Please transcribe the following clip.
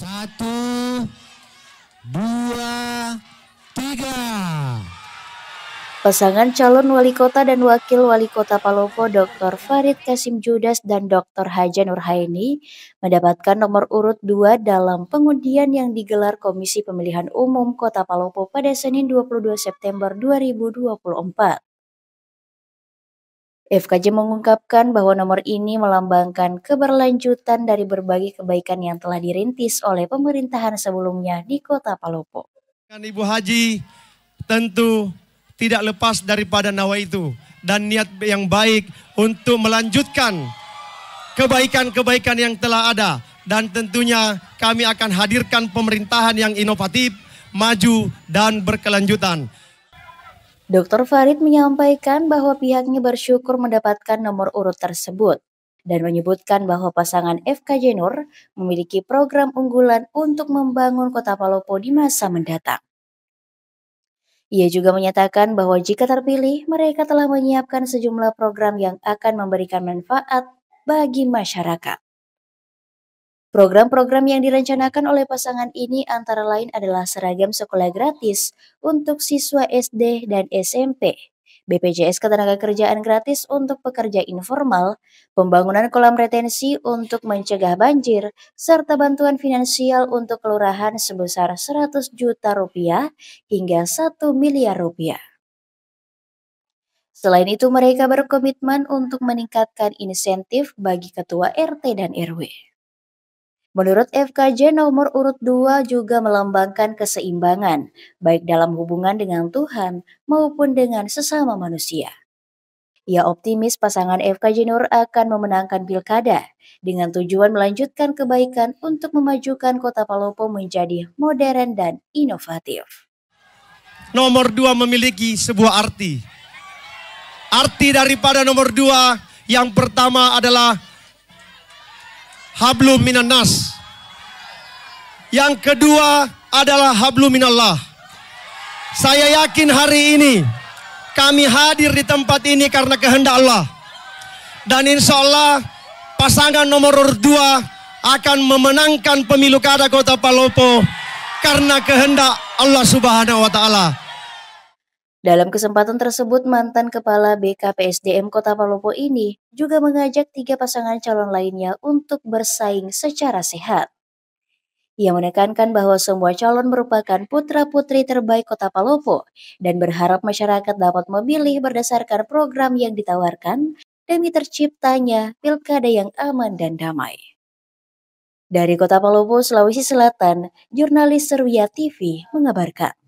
Satu, dua, tiga. Pasangan calon wali kota dan wakil wali kota Palopo Dr. Farid Kasim Judas dan Dr. Haja Nurhaini mendapatkan nomor urut 2 dalam pengundian yang digelar Komisi Pemilihan Umum Kota Palopo pada Senin 22 September 2024. FKJ mengungkapkan bahwa nomor ini melambangkan keberlanjutan dari berbagai kebaikan yang telah dirintis oleh pemerintahan sebelumnya di kota Palopo. Ibu Haji tentu tidak lepas daripada nawa itu dan niat yang baik untuk melanjutkan kebaikan-kebaikan yang telah ada dan tentunya kami akan hadirkan pemerintahan yang inovatif, maju dan berkelanjutan. Dr. Farid menyampaikan bahwa pihaknya bersyukur mendapatkan nomor urut tersebut dan menyebutkan bahwa pasangan FKJ Nur memiliki program unggulan untuk membangun kota Palopo di masa mendatang. Ia juga menyatakan bahwa jika terpilih, mereka telah menyiapkan sejumlah program yang akan memberikan manfaat bagi masyarakat. Program-program yang direncanakan oleh pasangan ini antara lain adalah seragam sekolah gratis untuk siswa SD dan SMP, BPJS Ketenagakerjaan gratis untuk pekerja informal, pembangunan kolam retensi untuk mencegah banjir, serta bantuan finansial untuk kelurahan sebesar 100 juta rupiah hingga 1 miliar rupiah. Selain itu, mereka berkomitmen untuk meningkatkan insentif bagi ketua RT dan RW. Menurut FKJ, nomor urut dua juga melambangkan keseimbangan, baik dalam hubungan dengan Tuhan maupun dengan sesama manusia. Ia optimis pasangan FKJ Nur akan memenangkan pilkada dengan tujuan melanjutkan kebaikan untuk memajukan kota Palopo menjadi modern dan inovatif. Nomor dua memiliki sebuah arti. Arti daripada nomor dua yang pertama adalah hablum minanas. Yang kedua adalah hablum minallah. Saya yakin hari ini kami hadir di tempat ini karena kehendak Allah. Dan insya Allah pasangan nomor dua akan memenangkan pemilu kada kota Palopo karena kehendak Allah subhanahu wa ta'ala. Dalam kesempatan tersebut, mantan Kepala BKPSDM Kota Palopo ini juga mengajak tiga pasangan calon lainnya untuk bersaing secara sehat. Ia menekankan bahwa semua calon merupakan putra-putri terbaik Kota Palopo dan berharap masyarakat dapat memilih berdasarkan program yang ditawarkan demi terciptanya pilkada yang aman dan damai. Dari Kota Palopo, Sulawesi Selatan, jurnalis Seruya TV mengabarkan.